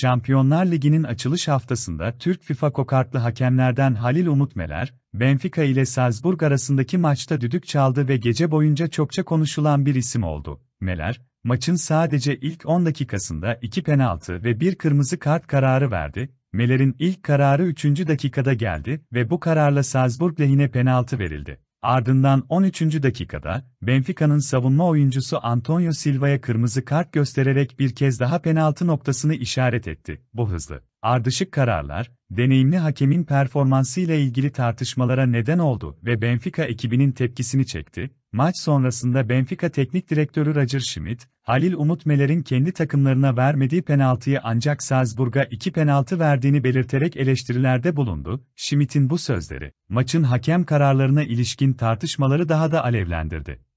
Şampiyonlar Ligi'nin açılış haftasında Türk FIFA kokartlı hakemlerden Halil Umut Meler, Benfica ile Salzburg arasındaki maçta düdük çaldı ve gece boyunca çokça konuşulan bir isim oldu. Meler, maçın sadece ilk 10 dakikasında 2 penaltı ve 1 kırmızı kart kararı verdi. Meler'in ilk kararı 3. dakikada geldi ve bu kararla Salzburg lehine penaltı verildi. Ardından 13. dakikada Benfica'nın savunma oyuncusu Antonio Silva'ya kırmızı kart göstererek bir kez daha penaltı noktasını işaret etti. Bu hızlı, ardışık kararlar, deneyimli hakemin performansı ile ilgili tartışmalara neden oldu ve Benfica ekibinin tepkisini çekti. Maç sonrasında Benfica teknik direktörü Roger Schmidt, Halil Umut Meler'in kendi takımlarına vermediği penaltıyı ancak Salzburg'a iki penaltı verdiğini belirterek eleştirilerde bulundu. Schmidt'in bu sözleri, maçın hakem kararlarına ilişkin tartışmaları daha da alevlendirdi.